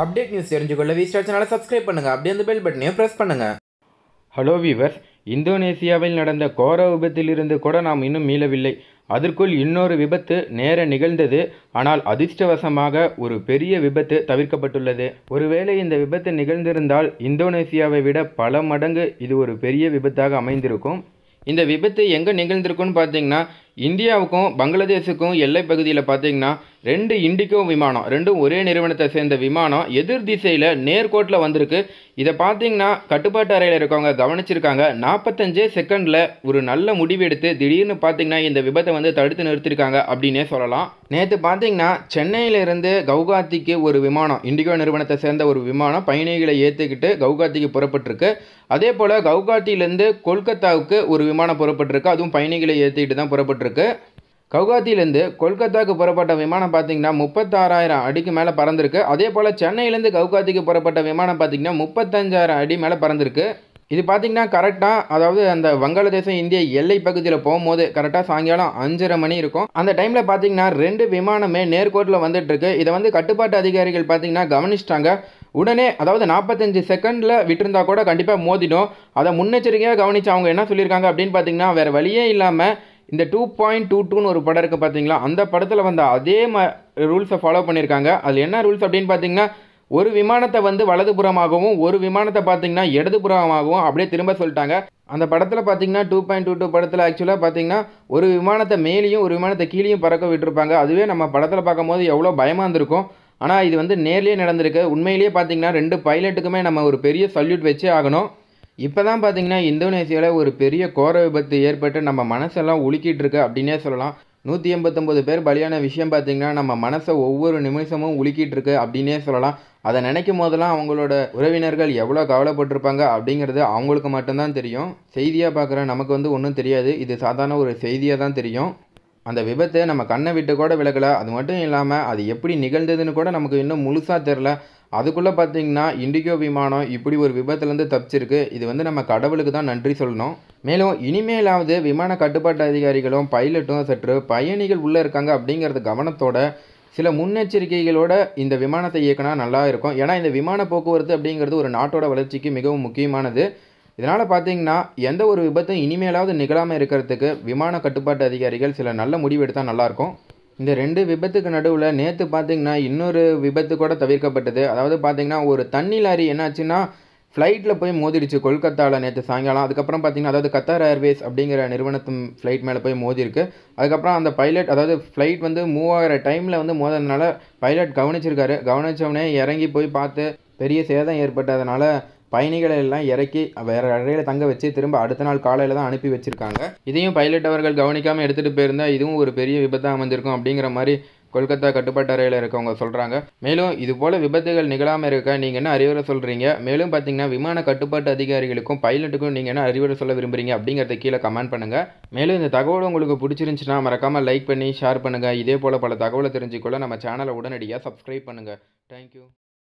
update news தெரிஞ்சுக்கொள்ள V Star சேனலை subscribe பண்ணுங்கள் அப்படியே அந்த பெல் பட்டனையும் ப்ரெஸ் பண்ணுங்கள் ஹலோ வீவர் இந்தோனேசியாவில் நடந்த கோர விபத்திலிருந்து கூட நாம் இன்னும் மீளவில்லை அதற்குள் இன்னொரு விபத்து நேர நிகழ்ந்தது ஆனால் அதிர்ஷ்டவசமாக ஒரு பெரிய விபத்து தவிர்க்கப்பட்டுள்ளது ஒருவேளை இந்த விபத்து நிகழ்ந்திருந்தால் இந்தோனேசியாவை விட பல மடங்கு இது ஒரு பெரிய விபத்தாக அமைந்திருக்கும் இந்த விபத்து எங்கே நிகழ்ந்திருக்குன்னு பார்த்தீங்கன்னா இந்தியாவுக்கும் பங்களாதேஷுக்கும் எல்லை பகுதியில் பார்த்தீங்கன்னா ரெண்டு இண்டிகோ விமானம் ரெண்டும் ஒரே நிறுவனத்தை சேர்ந்த விமானம் எதிர் திசையில் நேர்கோட்டில் வந்திருக்கு இதை பார்த்தீங்கன்னா கட்டுப்பாட்டு அறையில் இருக்கவங்க கவனிச்சிருக்காங்க நாற்பத்தஞ்சே செகண்டில் ஒரு நல்ல முடிவு எடுத்து திடீர்னு பார்த்தீங்கன்னா இந்த விபத்தை வந்து தடுத்து நிறுத்திருக்காங்க அப்படின்னே சொல்லலாம் நேற்று பார்த்தீங்கன்னா சென்னையிலிருந்து கவுகாத்திக்கு ஒரு விமானம் இண்டிகோ நிறுவனத்தை சேர்ந்த ஒரு விமானம் பயணிகளை ஏற்றுக்கிட்டு கவுகாத்திக்கு புறப்பட்டிருக்கு அதே போல் கவுகாத்தியிலேருந்து கொல்கத்தாவுக்கு ஒரு விமானம் புறப்பட்டிருக்கு அதுவும் பயணிகளை ஏற்றிக்கிட்டு தான் புறப்பட்டு அறிவிக்கப்பட்டிருக்கு கவுகாத்தியிலேருந்து கொல்கத்தாவுக்கு புறப்பட்ட விமானம் பார்த்தீங்கன்னா முப்பத்தாறாயிரம் அடிக்கு மேலே பறந்துருக்கு அதே போல் சென்னையிலேருந்து கவுகாத்திக்கு புறப்பட்ட விமானம் பார்த்தீங்கன்னா முப்பத்தஞ்சாயிரம் அடி மேலே பறந்துருக்கு இது பார்த்திங்கன்னா கரெக்டாக அதாவது அந்த வங்காளதேசம் இந்திய எல்லை பகுதியில் போகும்போது கரெக்டாக சாயங்காலம் அஞ்சரை மணி இருக்கும் அந்த டைமில் பார்த்தீங்கன்னா ரெண்டு விமானமே நேர்கோட்டில் வந்துட்டுருக்கு இதை வந்து கட்டுப்பாட்டு அதிகாரிகள் பார்த்திங்கன்னா கவனிச்சிட்டாங்க உடனே அதாவது நாற்பத்தஞ்சு செகண்டில் விட்டுருந்தா கூட கண்டிப்பாக மோதிடும் அதை முன்னெச்சரிக்கையாக கவனித்து அவங்க என்ன சொல்லியிருக்காங்க அப்படின்னு பார்த்திங்கன்னா வேறு வழியே இல்லாமல் இந்த டூ பாயிண்ட் டூ டூன்னு ஒரு படம் இருக்குது பார்த்தீங்களா அந்த படத்தில் வந்த அதே ம ரூல்ஸை ஃபாலோ பண்ணியிருக்காங்க அதில் என்ன ரூல்ஸ் அப்படின்னு பார்த்தீங்கன்னா ஒரு விமானத்தை வந்து வலதுபுறமாகவும் ஒரு விமானத்தை பார்த்தீங்கன்னா இடதுபுறமாகவும் அப்படியே திரும்ப சொல்லிட்டாங்க அந்த படத்தில் பார்த்தீங்கன்னா டூ பாயிண்ட் டூ டூ படத்தில் ஆக்சுவலாக பார்த்தீங்கன்னா ஒரு விமானத்தை மேலேயும் ஒரு விமானத்தை கீழேயும் பறக்க விட்டுருப்பாங்க அதுவே நம்ம படத்தில் பார்க்கும்போது எவ்வளோ பயமாக இருந்திருக்கும் ஆனால் இது வந்து நேர்லேயே நடந்திருக்கு உண்மையிலேயே பார்த்தீங்கன்னா ரெண்டு பைலட்டுக்குமே நம்ம ஒரு பெரிய சல்யூட் வச்சே ஆகணும் இப்போ தான் பார்த்தீங்கன்னா இந்தோனேசியாவில் ஒரு பெரிய கோர விபத்து ஏற்பட்டு நம்ம மனசெல்லாம் உலுக்கிட்டு இருக்கு அப்படின்னே சொல்லலாம் நூற்றி எண்பத்தொம்போது பேர் பலியான விஷயம் பார்த்திங்கன்னா நம்ம மனசை ஒவ்வொரு நிமிஷமும் உலுக்கிட்டு இருக்கு அப்படின்னே சொல்லலாம் அதை நினைக்கும் போதெல்லாம் அவங்களோட உறவினர்கள் எவ்வளோ கவலைப்பட்டிருப்பாங்க அப்படிங்கிறது அவங்களுக்கு மட்டும்தான் தெரியும் செய்தியாக பார்க்குற நமக்கு வந்து ஒன்றும் தெரியாது இது சாதாரண ஒரு செய்தியாக தான் தெரியும் அந்த விபத்தை நம்ம கண்ணை விட்டு கூட விலகலை அது மட்டும் இல்லாமல் அது எப்படி நிகழ்ந்ததுன்னு கூட நமக்கு இன்னும் முழுசாக தெரில அதுக்குள்ளே பார்த்தீங்கன்னா இண்டிகோ விமானம் இப்படி ஒரு விபத்துலேருந்து தப்பிச்சிருக்கு இது வந்து நம்ம கடவுளுக்கு தான் நன்றி சொல்லணும் மேலும் இனிமேலாவது விமான கட்டுப்பாட்டு அதிகாரிகளும் பைலட்டும் சற்று பயணிகள் உள்ளே இருக்காங்க அப்படிங்கிறது கவனத்தோட சில முன்னெச்சரிக்கைகளோட இந்த விமானத்தை இயக்கினா நல்லா இருக்கும் ஏன்னா இந்த விமான போக்குவரத்து அப்படிங்கிறது ஒரு நாட்டோட வளர்ச்சிக்கு மிகவும் முக்கியமானது இதனால் பார்த்தீங்கன்னா எந்த ஒரு விபத்தும் இனிமேலாவது நிகழாமல் இருக்கிறதுக்கு விமான கட்டுப்பாட்டு அதிகாரிகள் சில நல்ல முடிவு எடுத்தால் நல்லாயிருக்கும் இந்த ரெண்டு விபத்துக்கு நடுவில் நேற்று பார்த்திங்கன்னா இன்னொரு விபத்து கூட தவிர்க்கப்பட்டது அதாவது பார்த்திங்கன்னா ஒரு தண்ணி லாரி என்னாச்சுன்னா ஃப்ளைட்டில் போய் மோதிடுச்சு கொல்கத்தாவில் நேற்று சாயங்காலம் அதுக்கப்புறம் பார்த்தீங்கன்னா அதாவது கத்தார் ஏர்வேஸ் அப்படிங்கிற நிறுவனத்தும் ஃப்ளைட் மேலே போய் மோதிருக்கு அதுக்கப்புறம் அந்த பைலட் அதாவது ஃப்ளைட் வந்து மூவாகிற டைமில் வந்து மோதினால பைலட் கவனிச்சிருக்காரு கவனித்தவனே இறங்கி போய் பார்த்து பெரிய சேதம் ஏற்பட்டதுனால பயணிகளை எல்லாம் இறக்கி வேறு அறையில் தங்க வச்சு திரும்ப அடுத்த நாள் காலையில் தான் அனுப்பி வச்சுருக்காங்க இதையும் பைலட் அவர்கள் கவனிக்காமல் எடுத்துகிட்டு போயிருந்தால் இதுவும் ஒரு பெரிய விபத்தாக அமைஞ்சிருக்கும் அப்படிங்கிற மாதிரி கொல்கத்தா கட்டுப்பாட்டு அறையில் இருக்கவங்க சொல்கிறாங்க மேலும் இது போல் விபத்துகள் நிகழாமல் இருக்க நீங்கள் என்ன அறிவுரை சொல்கிறீங்க மேலும் பார்த்தீங்கன்னா விமான கட்டுப்பாட்டு அதிகாரிகளுக்கும் பைலட்டுக்கும் நீங்கள் என்ன அறிவுரை சொல்ல விரும்புகிறீங்க அப்படிங்கிறத கீழே கமெண்ட் பண்ணுங்கள் மேலும் இந்த தகவல் உங்களுக்கு பிடிச்சிருந்துச்சுன்னா மறக்காமல் லைக் பண்ணி ஷேர் பண்ணுங்கள் இதே போல் பல தகவலை தெரிஞ்சுக்கொள்ள நம்ம சேனலை உடனடியாக சப்ஸ்கிரைப் பண்ணுங்கள் தேங்க்யூ